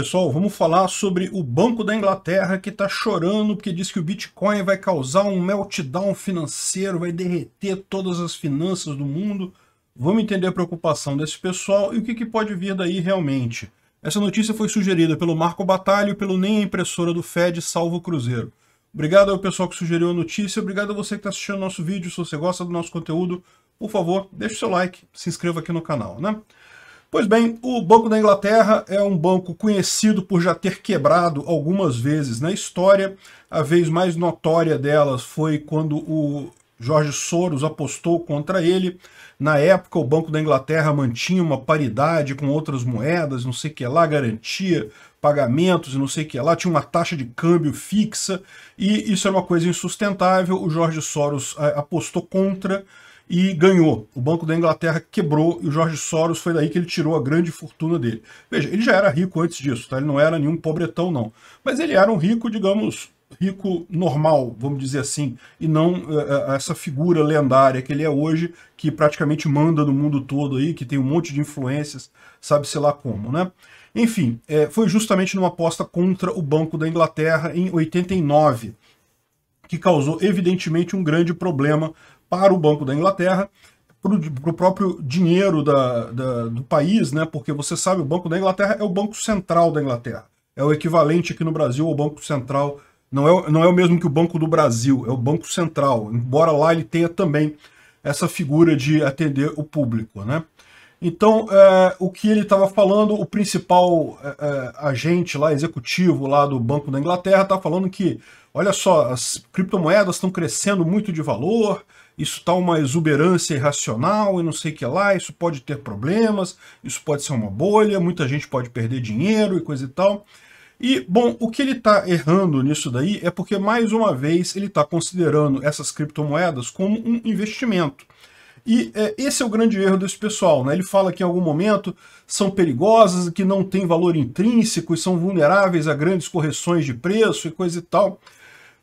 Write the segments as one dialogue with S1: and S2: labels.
S1: Pessoal, vamos falar sobre o Banco da Inglaterra que está chorando porque diz que o Bitcoin vai causar um meltdown financeiro, vai derreter todas as finanças do mundo. Vamos entender a preocupação desse pessoal e o que, que pode vir daí realmente. Essa notícia foi sugerida pelo Marco Batalho e pelo Nem a Impressora do Fed Salvo Cruzeiro. Obrigado ao pessoal que sugeriu a notícia, obrigado a você que está assistindo nosso vídeo. Se você gosta do nosso conteúdo, por favor, deixe seu like, se inscreva aqui no canal, né? Pois bem, o Banco da Inglaterra é um banco conhecido por já ter quebrado algumas vezes na história. A vez mais notória delas foi quando o Jorge Soros apostou contra ele. Na época, o Banco da Inglaterra mantinha uma paridade com outras moedas, não sei o que lá, garantia, pagamentos, não sei o que lá, tinha uma taxa de câmbio fixa, e isso era uma coisa insustentável. O Jorge Soros eh, apostou contra, e ganhou. O Banco da Inglaterra quebrou e o Jorge Soros foi daí que ele tirou a grande fortuna dele. Veja, ele já era rico antes disso, tá? ele não era nenhum pobretão, não. Mas ele era um rico, digamos, rico normal, vamos dizer assim, e não uh, essa figura lendária que ele é hoje, que praticamente manda no mundo todo aí, que tem um monte de influências, sabe-se lá como, né? Enfim, é, foi justamente numa aposta contra o Banco da Inglaterra em 89, que causou evidentemente um grande problema para o Banco da Inglaterra, para o próprio dinheiro da, da, do país, né? porque você sabe, o Banco da Inglaterra é o Banco Central da Inglaterra. É o equivalente aqui no Brasil ao Banco Central. Não é, não é o mesmo que o Banco do Brasil, é o Banco Central, embora lá ele tenha também essa figura de atender o público. Né? Então, é, o que ele estava falando, o principal é, é, agente lá, executivo lá do Banco da Inglaterra, está falando que, olha só, as criptomoedas estão crescendo muito de valor, isso está uma exuberância irracional e não sei o que lá, isso pode ter problemas, isso pode ser uma bolha, muita gente pode perder dinheiro e coisa e tal. E, bom, o que ele está errando nisso daí é porque, mais uma vez, ele está considerando essas criptomoedas como um investimento. E é, esse é o grande erro desse pessoal, né? Ele fala que em algum momento são perigosas, que não têm valor intrínseco e são vulneráveis a grandes correções de preço e coisa e tal.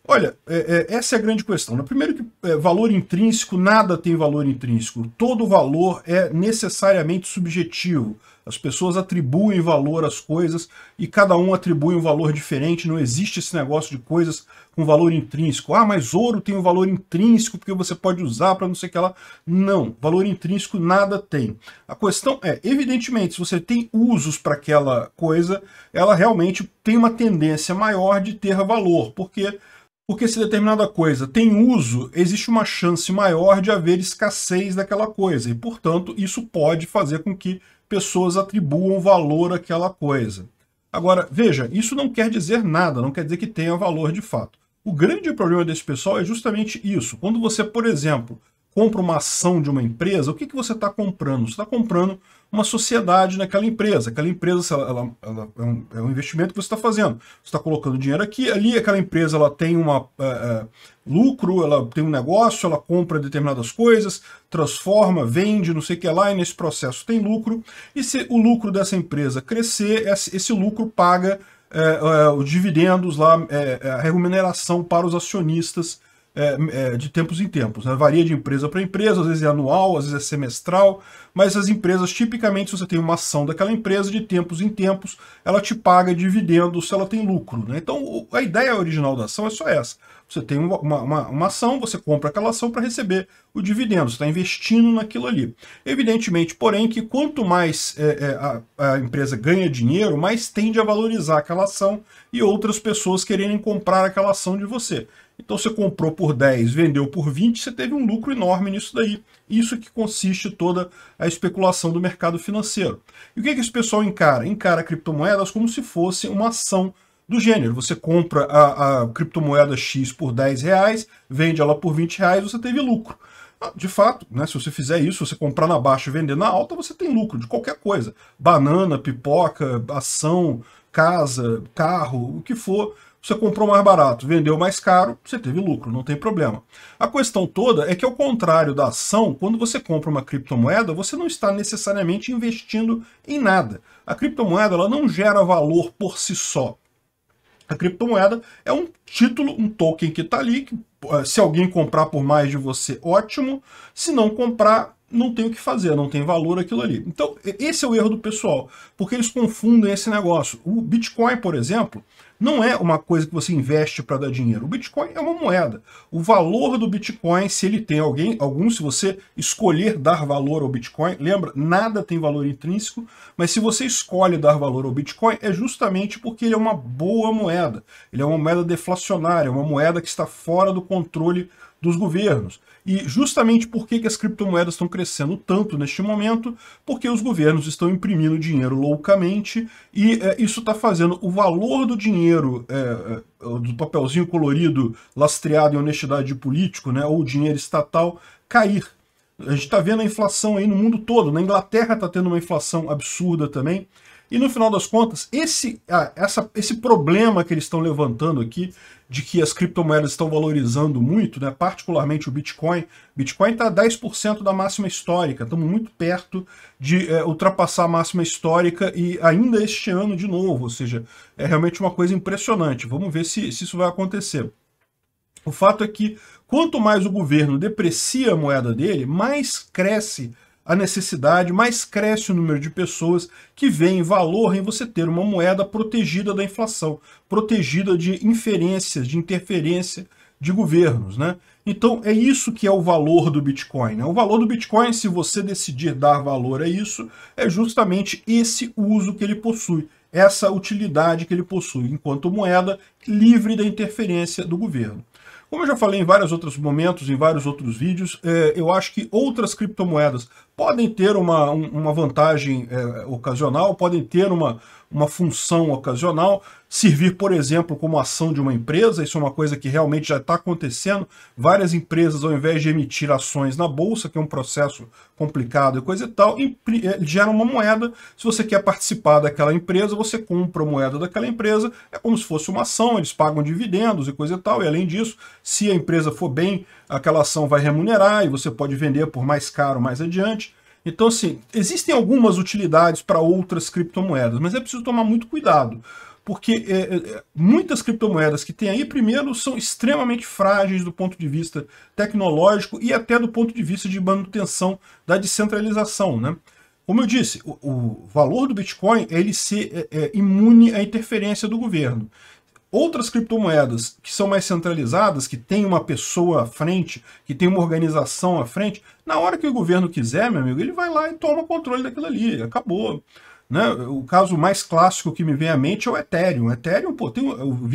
S1: Olha, é, é, essa é a grande questão. Né? Primeiro que é, valor intrínseco, nada tem valor intrínseco. Todo valor é necessariamente subjetivo. As pessoas atribuem valor às coisas e cada um atribui um valor diferente. Não existe esse negócio de coisas com valor intrínseco. Ah, mas ouro tem um valor intrínseco porque você pode usar para não sei o que lá. Não, valor intrínseco nada tem. A questão é, evidentemente, se você tem usos para aquela coisa, ela realmente tem uma tendência maior de ter valor, porque porque se determinada coisa tem uso, existe uma chance maior de haver escassez daquela coisa, e, portanto, isso pode fazer com que pessoas atribuam valor àquela coisa. Agora, veja, isso não quer dizer nada, não quer dizer que tenha valor de fato. O grande problema desse pessoal é justamente isso. Quando você, por exemplo, compra uma ação de uma empresa, o que, que você está comprando? Você está comprando uma sociedade naquela empresa. Aquela empresa ela, ela, ela é, um, é, um, investimento que você está fazendo. Você está colocando dinheiro aqui, ali aquela empresa ela tem um é, é, lucro, ela tem um negócio, ela compra determinadas coisas, transforma, vende, não sei o que lá, e nesse processo tem lucro. E se o lucro dessa empresa crescer, esse lucro paga é, é, os dividendos lá, é, a remuneração para os acionistas é, é, de tempos em tempos. Né? Varia de empresa para empresa, às vezes é anual, às vezes é semestral, mas as empresas, tipicamente, se você tem uma ação daquela empresa, de tempos em tempos, ela te paga dividendos se ela tem lucro. Né? Então, a ideia original da ação é só essa. Você tem uma, uma, uma ação, você compra aquela ação para receber o dividendo, você está investindo naquilo ali. Evidentemente, porém, que quanto mais é, é, a, a empresa ganha dinheiro, mais tende a valorizar aquela ação e outras pessoas quererem comprar aquela ação de você. Então você comprou por 10, vendeu por 20, você teve um lucro enorme nisso daí. Isso que consiste toda a a especulação do mercado financeiro. E o que, é que esse pessoal encara? Encara criptomoedas como se fosse uma ação do gênero. Você compra a, a, criptomoeda X por 10 reais, vende ela por 20 reais, você teve lucro. Ah, de fato, né, se você fizer isso, você comprar na baixa e vender na alta, você tem lucro de qualquer coisa. Banana, pipoca, ação, casa, carro, o que for, você comprou mais barato, vendeu mais caro, você teve lucro, não tem problema. A questão toda é que, ao contrário da ação, quando você compra uma criptomoeda, você não está necessariamente investindo em nada. A criptomoeda ela não gera valor por si só. A criptomoeda é um título, um token que está ali, que, eh, se alguém comprar por mais de você, ótimo. Se não comprar, não tem o que fazer, não tem valor aquilo ali. Então, esse é o erro do pessoal, porque eles confundem esse negócio. O Bitcoin, por exemplo, não é uma coisa que você investe para dar dinheiro. O Bitcoin é uma moeda. O valor do Bitcoin, se ele tem alguém, algum, se você escolher dar valor ao Bitcoin, lembra, nada tem valor intrínseco, mas se você escolhe dar valor ao Bitcoin, é justamente porque ele é uma boa moeda. Ele é uma moeda deflacionária, é uma moeda que está fora do controle dos governos. E justamente por que, que as criptomoedas estão crescendo tanto neste momento? Porque os governos estão imprimindo dinheiro loucamente e é, isso está fazendo o valor do dinheiro, é, é, do papelzinho colorido lastreado em honestidade de político, né, ou dinheiro estatal, cair. A gente está vendo a inflação aí no mundo todo. Na Inglaterra está tendo uma inflação absurda também. E no final das contas, esse, ah, essa, esse problema que eles estão levantando aqui, de que as criptomoedas estão valorizando muito, né, particularmente o Bitcoin, Bitcoin está a 10% da máxima histórica, estamos muito perto de é, ultrapassar a máxima histórica e ainda este ano de novo, ou seja, é realmente uma coisa impressionante, vamos ver se, se isso vai acontecer. O fato é que quanto mais o governo deprecia a moeda dele, mais cresce a necessidade, mais cresce o número de pessoas que veem valor em você ter uma moeda protegida da inflação, protegida de inferências, de interferência de governos, né? Então é isso que é o valor do Bitcoin. Né? O valor do Bitcoin, se você decidir dar valor a isso, é justamente esse uso que ele possui, essa utilidade que ele possui enquanto moeda livre da interferência do governo. Como eu já falei em vários outros momentos, em vários outros vídeos, é, eu acho que outras criptomoedas podem ter uma, uma vantagem é, ocasional, podem ter uma, uma função ocasional, servir, por exemplo, como ação de uma empresa, isso é uma coisa que realmente já está acontecendo. Várias empresas, ao invés de emitir ações na bolsa, que é um processo complicado e coisa e tal, eh, geram uma moeda. Se você quer participar daquela empresa, você compra a moeda daquela empresa, é como se fosse uma ação, eles pagam dividendos e coisa e tal. E além disso, se a empresa for bem, aquela ação vai remunerar e você pode vender por mais caro mais adiante. Então, assim, existem algumas utilidades para outras criptomoedas, mas é preciso tomar muito cuidado, porque é, é, é, muitas criptomoedas que tem aí, primeiro, são extremamente frágeis do ponto de vista tecnológico e até do ponto de vista de manutenção da descentralização, né? Como eu disse, o, o valor do Bitcoin é ele ser é, imune à interferência do governo. Outras criptomoedas que são mais centralizadas, que tem uma pessoa à frente, que tem uma organização à frente, na hora que o governo quiser, meu amigo, ele vai lá e toma controle daquilo ali, acabou. Né? O caso mais clássico que me vem à mente é o Ethereum. O Ethereum, pô, tem o, Vitalik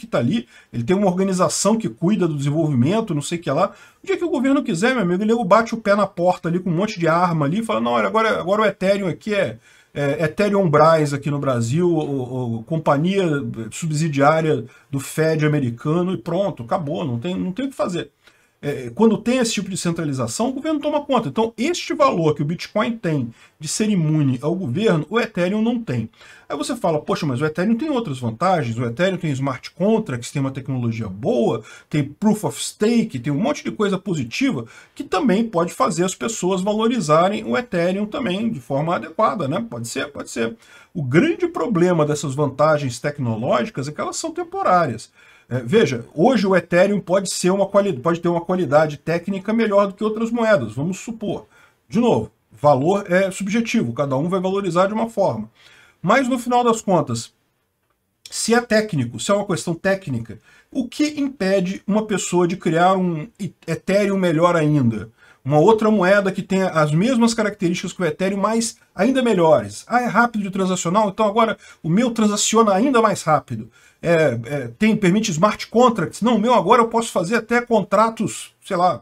S1: Vitalik está ali, ele tem uma organização que cuida do desenvolvimento, não sei o que lá. O dia que o governo quiser, meu amigo, ele bate o pé na porta ali com um monte de arma ali e fala, não, olha, agora, agora o Ethereum aqui é, é, Ethereum Brás aqui no Brasil, ou, ou, companhia subsidiária do Fed americano, e pronto, acabou, não tem, não tem o que fazer é, quando tem esse tipo de centralização, o governo toma conta. Então, este valor que o Bitcoin tem de ser imune ao governo, o Ethereum não tem. Aí você fala, poxa, mas o Ethereum tem outras vantagens, o Ethereum tem smart contracts, tem uma tecnologia boa, tem proof of stake, tem um monte de coisa positiva que também pode fazer as pessoas valorizarem o Ethereum também de forma adequada, né? Pode ser, pode ser. O grande problema dessas vantagens tecnológicas é que elas são temporárias. É, veja, hoje o Ethereum pode, ser uma pode ter uma qualidade técnica melhor do que outras moedas, vamos supor. De novo, valor é subjetivo, cada um vai valorizar de uma forma. Mas no final das contas, se é técnico, se é uma questão técnica, o que impede uma pessoa de criar um Ethereum melhor ainda? Uma outra moeda que tenha as mesmas características que o Ethereum, mas ainda melhores. Ah, é rápido de transacional, então agora o meu transaciona ainda mais rápido é, é, tem, permite smart contracts. Não, meu, agora eu posso fazer até contratos, sei lá,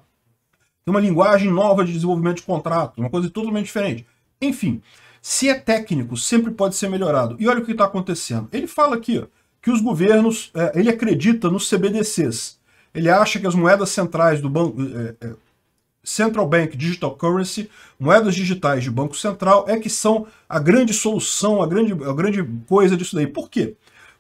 S1: tem uma linguagem nova de desenvolvimento de contrato, uma coisa totalmente diferente. Enfim, se é técnico, sempre pode ser melhorado. E olha o que está acontecendo. Ele fala aqui ó, que os governos, é, ele acredita nos CBDCs. Ele acha que as moedas centrais do banco, é, é, Central Bank Digital Currency, moedas digitais de Banco Central, é que são a grande solução, a grande, a grande coisa disso daí. Por quê?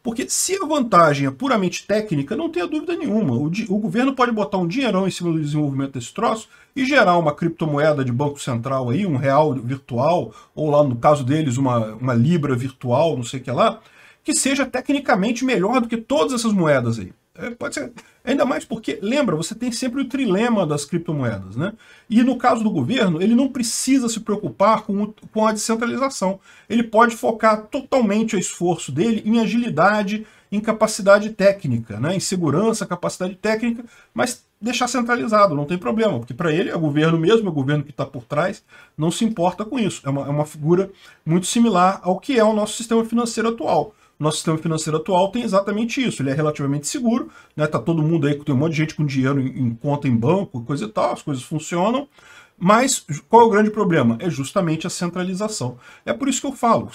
S1: Porque se a vantagem é puramente técnica, não tenha dúvida nenhuma. O, o governo pode botar um dinheirão em cima do desenvolvimento desse troço e gerar uma criptomoeda de banco central aí, um real virtual, ou lá no caso deles, uma, uma libra virtual, não sei o que lá, que seja tecnicamente melhor do que todas essas moedas aí. É, pode ser. Ainda mais porque, lembra, você tem sempre o trilema das criptomoedas, né? E no caso do governo, ele não precisa se preocupar com, o, com a descentralização. Ele pode focar totalmente o esforço dele em agilidade, em capacidade técnica, né? em segurança, capacidade técnica, mas deixar centralizado, não tem problema, porque para ele é o governo mesmo, é o governo que está por trás, não se importa com isso. É uma, é uma figura muito similar ao que é o nosso sistema financeiro atual nosso sistema financeiro atual tem exatamente isso. Ele é relativamente seguro, né? Tá todo mundo aí, que tem um monte de gente com dinheiro em, em conta em banco, coisa e tal, as coisas funcionam. Mas qual é o grande problema? É justamente a centralização. É por isso que eu falo.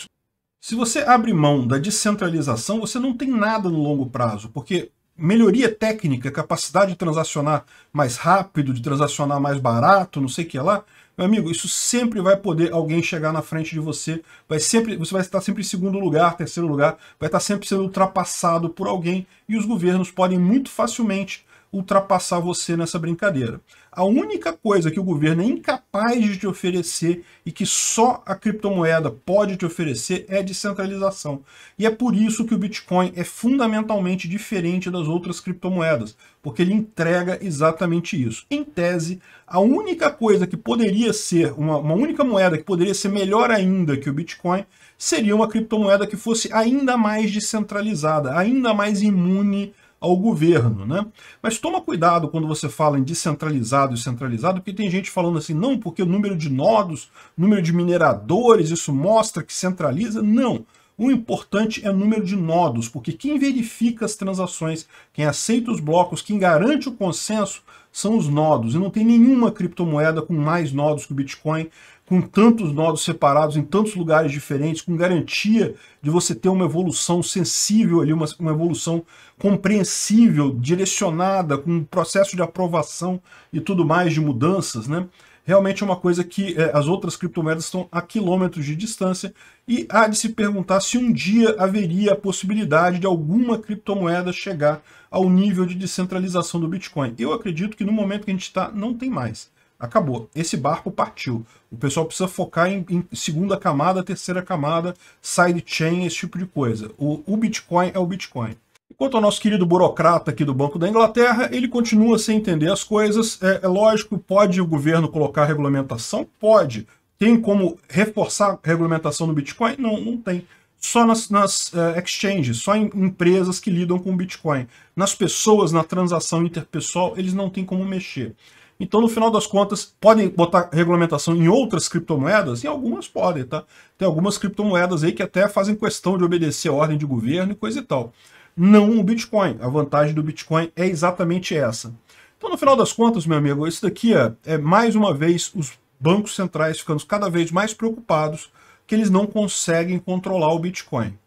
S1: Se você abre mão da descentralização, você não tem nada no longo prazo, porque melhoria técnica, capacidade de transacionar mais rápido, de transacionar mais barato, não sei o que lá, meu amigo, isso sempre vai poder alguém chegar na frente de você, vai sempre, você vai estar sempre em segundo lugar, terceiro lugar, vai estar sempre sendo ultrapassado por alguém e os governos podem muito facilmente ultrapassar você nessa brincadeira. A única coisa que o governo é incapaz de te oferecer e que só a criptomoeda pode te oferecer é descentralização. E é por isso que o Bitcoin é fundamentalmente diferente das outras criptomoedas, porque ele entrega exatamente isso. Em tese, a única coisa que poderia ser, uma, uma única moeda que poderia ser melhor ainda que o Bitcoin seria uma criptomoeda que fosse ainda mais descentralizada, ainda mais imune ao governo. Né? Mas toma cuidado quando você fala em descentralizado e centralizado, porque tem gente falando assim, não, porque o número de nodos, número de mineradores, isso mostra que centraliza. Não. O importante é o número de nodos, porque quem verifica as transações, quem aceita os blocos, quem garante o consenso são os nodos. E não tem nenhuma criptomoeda com mais nodos que o Bitcoin, com tantos nodos separados em tantos lugares diferentes, com garantia de você ter uma evolução sensível ali, uma, uma evolução compreensível, direcionada, com um processo de aprovação e tudo mais de mudanças, né? realmente é uma coisa que é, as outras criptomoedas estão a quilômetros de distância e há de se perguntar se um dia haveria a possibilidade de alguma criptomoeda chegar ao nível de descentralização do Bitcoin. Eu acredito que no momento que a gente está, não tem mais. Acabou. Esse barco partiu. O pessoal precisa focar em, em segunda camada, terceira camada, sidechain, esse tipo de coisa. O, o Bitcoin é o Bitcoin. Enquanto o nosso querido burocrata aqui do Banco da Inglaterra, ele continua sem entender as coisas. É, é lógico, pode o governo colocar regulamentação? Pode. Tem como reforçar a regulamentação no Bitcoin? Não, não tem. Só nas, nas uh, exchanges, só em empresas que lidam com Bitcoin. Nas pessoas, na transação interpessoal, eles não têm como mexer. Então, no final das contas, podem botar regulamentação em outras criptomoedas? Em algumas podem, tá? Tem algumas criptomoedas aí que até fazem questão de obedecer a ordem de governo e coisa e tal não o Bitcoin. A vantagem do Bitcoin é exatamente essa. Então, no final das contas, meu amigo, isso daqui é, é mais uma vez os bancos centrais ficando cada vez mais preocupados que eles não conseguem controlar o Bitcoin.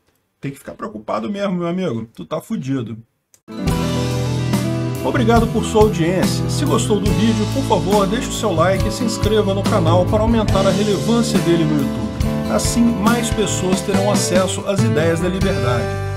S1: Tem que ficar preocupado mesmo, meu amigo. Tu tá fudido. Obrigado por sua audiência. Se gostou do vídeo, por favor, deixe o seu like e se inscreva no canal para aumentar a relevância dele no YouTube. Assim, mais pessoas terão acesso às ideias da liberdade